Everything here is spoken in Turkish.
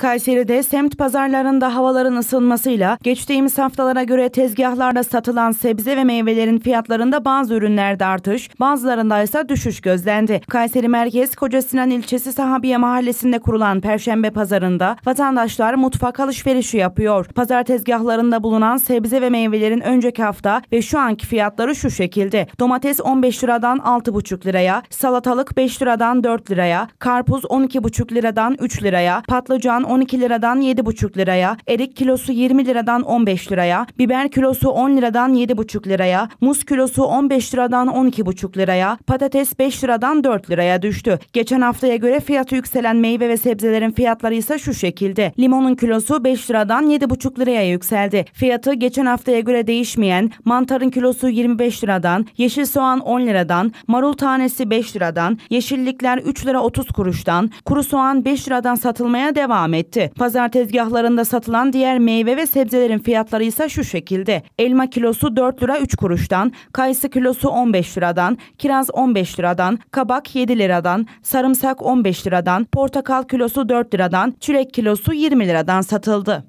Kayseri'de semt pazarlarında havaların ısınmasıyla geçtiğimiz haftalara göre tezgahlarda satılan sebze ve meyvelerin fiyatlarında bazı ürünlerde artış, bazılarında ise düşüş gözlendi. Kayseri Merkez Koca Sinan ilçesi Sahabiye mahallesinde kurulan Perşembe pazarında vatandaşlar mutfak alışverişi yapıyor. Pazar tezgahlarında bulunan sebze ve meyvelerin önceki hafta ve şu anki fiyatları şu şekilde. Domates 15 liradan 6,5 liraya, salatalık 5 liradan 4 liraya, karpuz 12,5 liradan 3 liraya, patlıcan 12 liradan 7,5 liraya, erik kilosu 20 liradan 15 liraya, biber kilosu 10 liradan 7,5 liraya, muz kilosu 15 liradan 12,5 liraya, patates 5 liradan 4 liraya düştü. Geçen haftaya göre fiyatı yükselen meyve ve sebzelerin fiyatları ise şu şekilde. Limonun kilosu 5 liradan 7,5 liraya yükseldi. Fiyatı geçen haftaya göre değişmeyen mantarın kilosu 25 liradan, yeşil soğan 10 liradan, marul tanesi 5 liradan, yeşillikler 3 lira 30 kuruştan, kuru soğan 5 liradan satılmaya devam etti. Pazar tezgahlarında satılan diğer meyve ve sebzelerin fiyatları ise şu şekilde. Elma kilosu 4 lira 3 kuruştan, kayısı kilosu 15 liradan, kiraz 15 liradan, kabak 7 liradan, sarımsak 15 liradan, portakal kilosu 4 liradan, çilek kilosu 20 liradan satıldı.